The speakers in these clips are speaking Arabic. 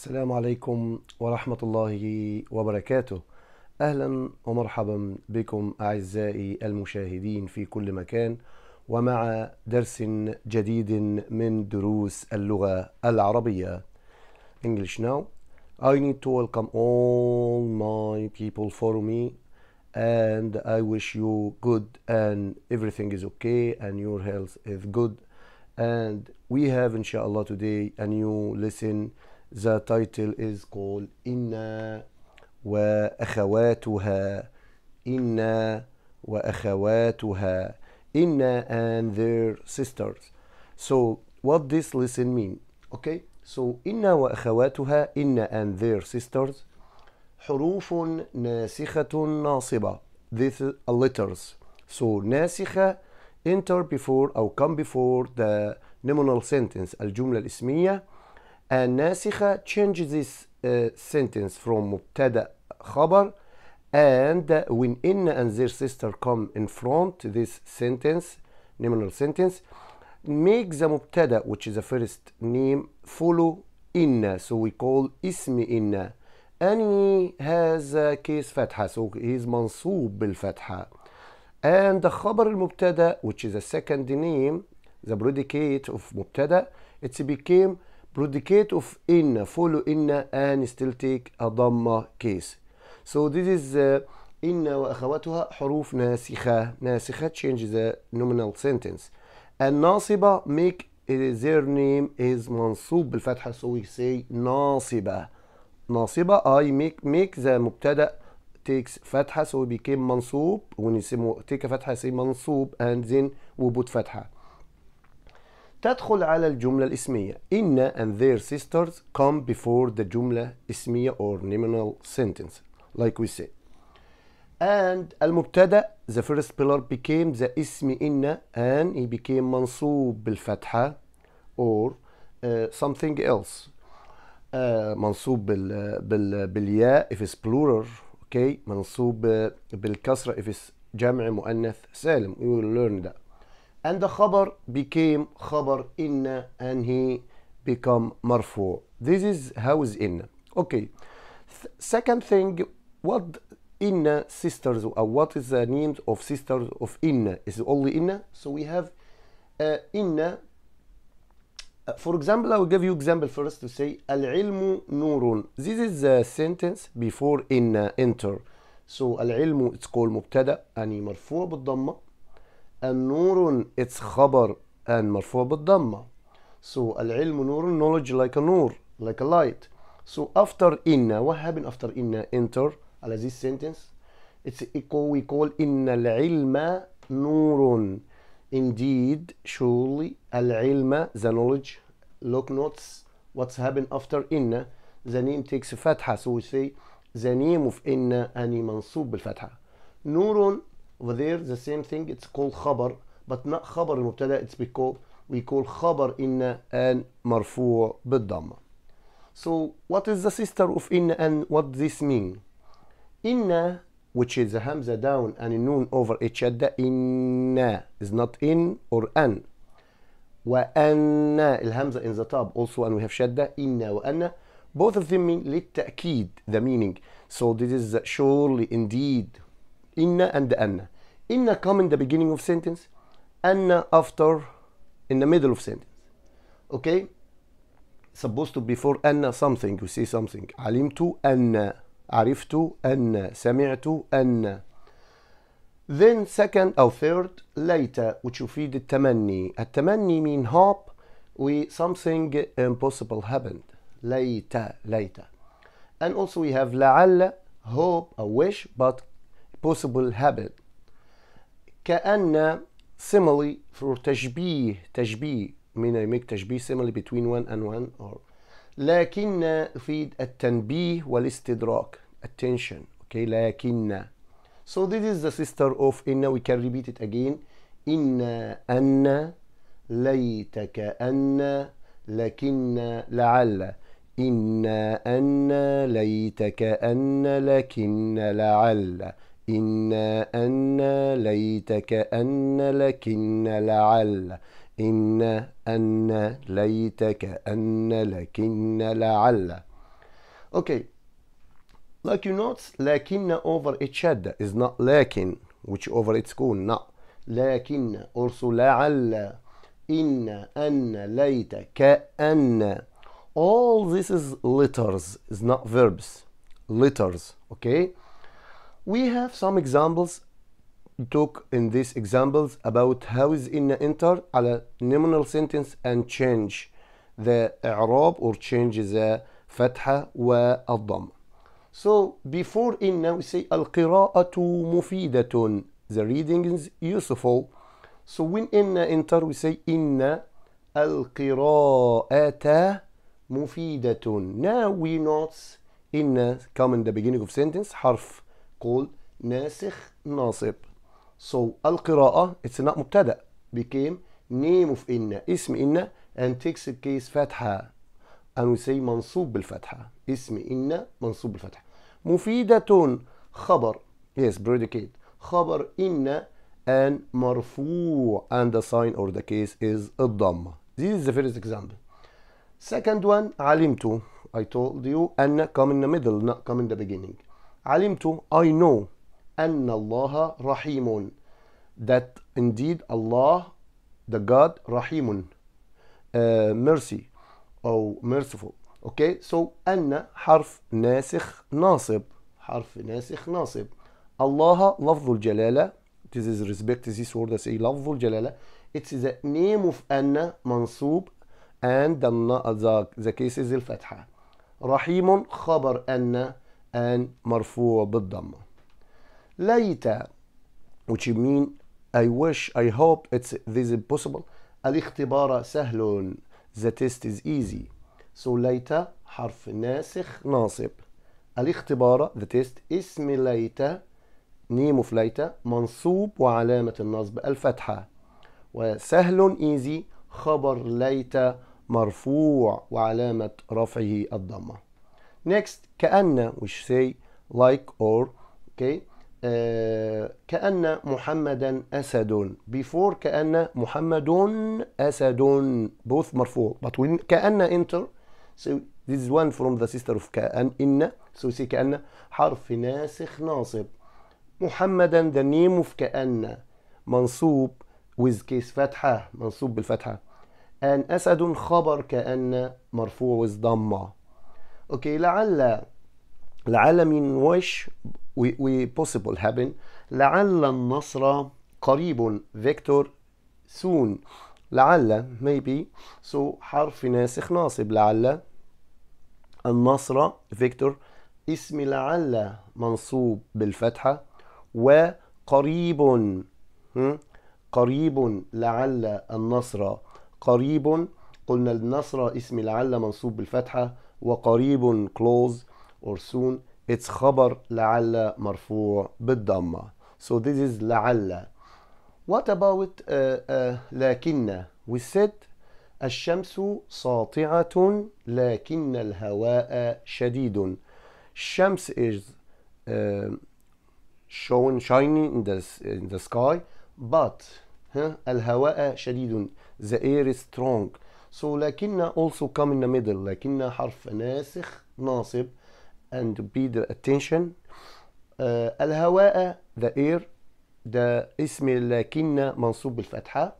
السلام عليكم ورحمة الله وبركاته. أهلا ومرحبا بكم أعزائي المشاهدين في كل مكان ومع درس جديد من دروس اللغة العربية. English now. I need to welcome all my people for me and I wish you good and everything is okay and your health is good and we have inshallah today a new lesson The title is called إنا وأخواتها إنا وأخواتها إنا and their sisters So what this lesson mean? Okay, so إنا وأخواتها إنا and their sisters حروف ناسخة ناصبة This a letters So ناسخة enter before or come before the nominal sentence الجملة الاسمية And الناسخة change this uh, sentence from مبتدأ خبر and uh, when إن and their sister come in front this sentence nominal sentence make the مبتدأ which is the first name follow إن so we call اسم إن he has a case فتحة so he is منصوب بالفتحة and خبر المبتدأ which is the second name the predicate of مبتدأ it became predicate of in follow in and still take a ضمة case so this is uh, إن وأخواتها حروف ناسخة ناسخة change the nominal sentence الناصبة make their name is منصوب بالفتحة so we say ناصبة ناصبة I make make the مبتدأ takes فتحة so we became منصوب when you say take a فتحة say منصوب and then we put فتحة تدخل على الجملة الاسمية إن and their sisters come before the جملة اسمية or nominal sentence like we say and المبتدأ the first pillar became the اسم إن and he became منصوب بالفتحة or uh, something else uh, منصوب بال, بال, بالياء if it's plural okay منصوب بالكسرة if it's جمع مؤنث سالم we will learn that and the khabar became khabar inna and he become marfu this is how is inna okay Th second thing what inna sisters or what is the name of sisters of inna is only inna so we have uh, inna uh, for example i will give you example first to say al ilmu nurun this is the sentence before inna enter so al ilmu it's called mubtada يعني مرفوع بالضمه النور it's خبر and مرفوع بالضمة so العلم نور knowledge like a نور like a light so after إن what happened after إن enter على this sentence it's equal we call إن العلم نور indeed surely العلم the knowledge look notes what's happened after إن the name takes فتحة so we say the name of إن أني منصوب بالفتحة نور over there the same thing it's called خبر but not خبر المبتدا it's because we call خبر إن أن مرفوع بالضمة so what is the sister of إن and what this mean إن which is the hamza down and noon over each other إن is not in or an وأن الهمزة in the top also and we have شدة إن وأن both of them mean للتأكيد the meaning so this is surely indeed إن and أن Inna come in the beginning of sentence, anna after in the middle of sentence. Okay? Supposed to before anna something, you say something. Alimtu anna, ariftu anna, sami'tu anna. Then second or third later, which feed the يفيد a التمني mean hope we something impossible happened. Later, later. And also we have لعل, hope, a wish, but possible habit. كأن simile for تشبيه تشبيه من I make تشبيه simile between one and one or لكن في التنبيه والاستدراك attention okay لكن so this is the sister of إن we can repeat it again إن أن ليت كأن لكن لعل إن أن ليت كأن لكن لعل إنا أنا ليتك أن لكن لعل إن أن ليتك أن لكن لعل Okay, like you note, لكن over each other is not لكن which over its cool, not لكن also لعل إن أن ليت كأن all this is letters is not verbs letters okay we have some examples talk in these examples about how is in enter على nominal sentence and change the إعراب or change the فتحة والضم so before inna we say القراءة مفيدة the reading is useful so when in enter we say إن القراءة مفيدة now we note إن uh, come in the beginning of sentence حرف called ناسخ ناصب So القراءة not مبتدأ became name of إن اسم إن and takes the case فتحة and we say منصوب بالفتحة اسم إن منصوب بالفتحة مفيدة خبر yes predicate خبر إن and مرفوع and the sign or the case is الضمة This is the first example Second one علمت I told you أن come in the middle not come in the beginning علمت I know أن الله رحيم that indeed Allah the God رحيم uh, mercy أو merciful okay so أن حرف ناسخ ناصب حرف ناسخ ناصب الله لفظ الجلالة this is respect this word I say لفظ الجلالة it's the name of أن منصوب and the, the, the case is الفتحة رحيم خبر أن أن مرفوع بالضمة ليت which you mean I wish I hope it's this is possible الاختبار سهل the test is easy so ليت حرف ناسخ ناصب الاختبار the test اسم ليت نيم اوف ليت منصوب وعلامة النصب الفتحة وسهل easy خبر ليت مرفوع وعلامة رفعه الضمه Next كأن which say like or okay uh, كأن محمدا أسد before كأن محمد أسد both مرفوع but when كأن enter so this is one from the sister of كأن إن so say كأن حرف ناسخ ناصب محمدا the name of كأن منصوب with case فتحة منصوب بالفتحة أن أسد خبر كأن مرفوع with ضمه okay لعل لعل من وش بوسيبل هابن لعل النصر قريب فيكتور سون لعل maybe so حرف ناسخ ناصب لعل النصر فيكتور اسم لعل منصوب بالفتحة وقريب قريب لعل النصر قريب قلنا النصر اسم لعل منصوب بالفتحة وقريب close or soon it's خبر لعل مرفوع بالضمة so this is لعل what about uh, uh, لكن we said الشمس ساطعة لكن الهواء شديد الشمس is uh, shown shiny in the, in the sky but huh, الهواء شديد the air is strong So لكن also come in the middle لكن حرف ناسخ ناصب and be the attention uh, الهواء the air ده اسم لكن منصوب بالفتحة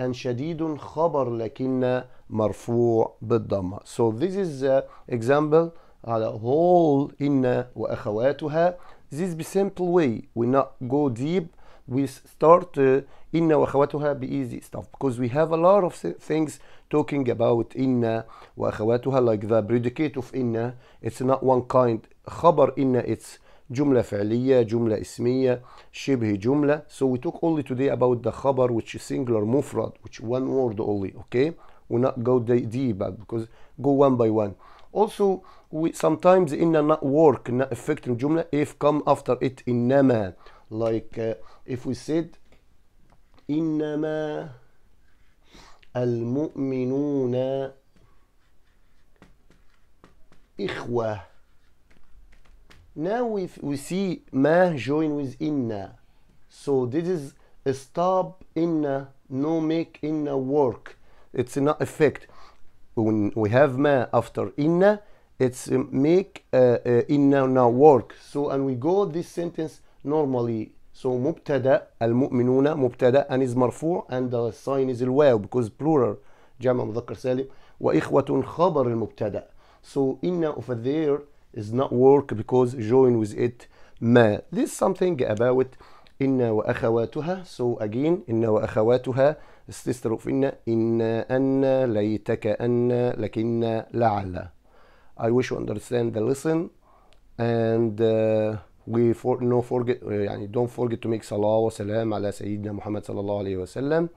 and شديد خبر لكن مرفوع بالضمة so this is the example على whole إن وأخواتها this the simple way we not go deep we start uh, إن وأخواتها بإيزي stuff because we have a lot of things talking about inna وأخواتها like the predicate of inna it's not one kind خبر inna it's جملة فعلية جملة اسمية شبه جملة so we talk only today about the خبر which is singular مفرد which one word only okay we not go deep because go one by one also we sometimes inna not work not affecting جملة if come after it إنما like uh, if we said إنما المؤمنون إخوة now we, we see ما join with inna so this is a stop inna no make inna work it's not effect when we have ma after inna it's uh, make uh, uh, inna now work so and we go this sentence normally so مبتدا المؤمنون مبتدا and is مرفوع and the sign is الواو because plural جمع مذكر سالم واخوه خبر المبتدا so إن of there is not work because join with it ما this something about إن وأخواتها so again إن وأخواتها sister of إن إن أن ليتك أن لكن لعل I wish you understand the lesson and uh, وفور no forget uh, don't forget to make صلاة وسلام على سيدنا محمد صلى الله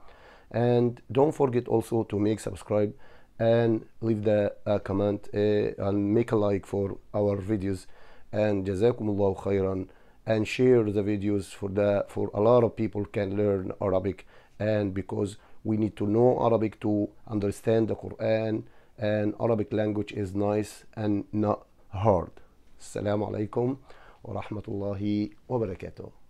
and don't forget also to make subscribe and leave the uh, comment uh, and make a like for our videos and jazakumullah khairan and share the videos for the for a lot of people can learn Arabic and because we need to know Arabic to understand the Quran and Arabic language is nice and not hard. Assalamu alaikum. ورحمة الله وبركاته